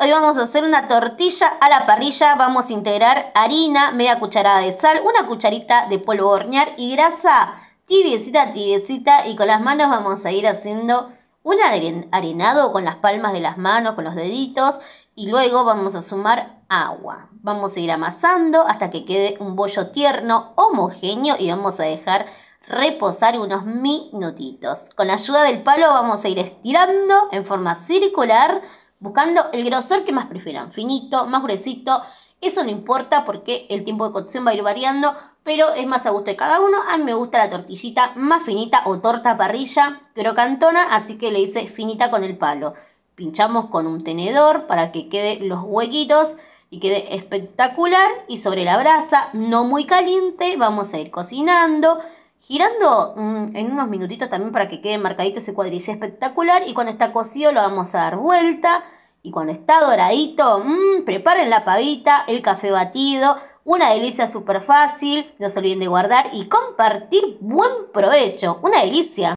hoy vamos a hacer una tortilla a la parrilla, vamos a integrar harina, media cucharada de sal, una cucharita de polvo hornear y grasa tibiecita, tibiecita y con las manos vamos a ir haciendo un arenado con las palmas de las manos, con los deditos y luego vamos a sumar agua. Vamos a ir amasando hasta que quede un bollo tierno, homogéneo y vamos a dejar reposar unos minutitos. Con la ayuda del palo vamos a ir estirando en forma circular buscando el grosor que más prefieran, finito, más gruesito, eso no importa porque el tiempo de cocción va a ir variando, pero es más a gusto de cada uno. A mí me gusta la tortillita más finita o torta parrilla crocantona, así que le hice finita con el palo. Pinchamos con un tenedor para que quede los huequitos y quede espectacular. Y sobre la brasa, no muy caliente, vamos a ir cocinando. Girando mm, en unos minutitos también para que quede marcadito ese cuadrillo espectacular. Y cuando está cocido lo vamos a dar vuelta. Y cuando está doradito, mm, preparen la pavita, el café batido. Una delicia súper fácil. No se olviden de guardar y compartir. Buen provecho. Una delicia.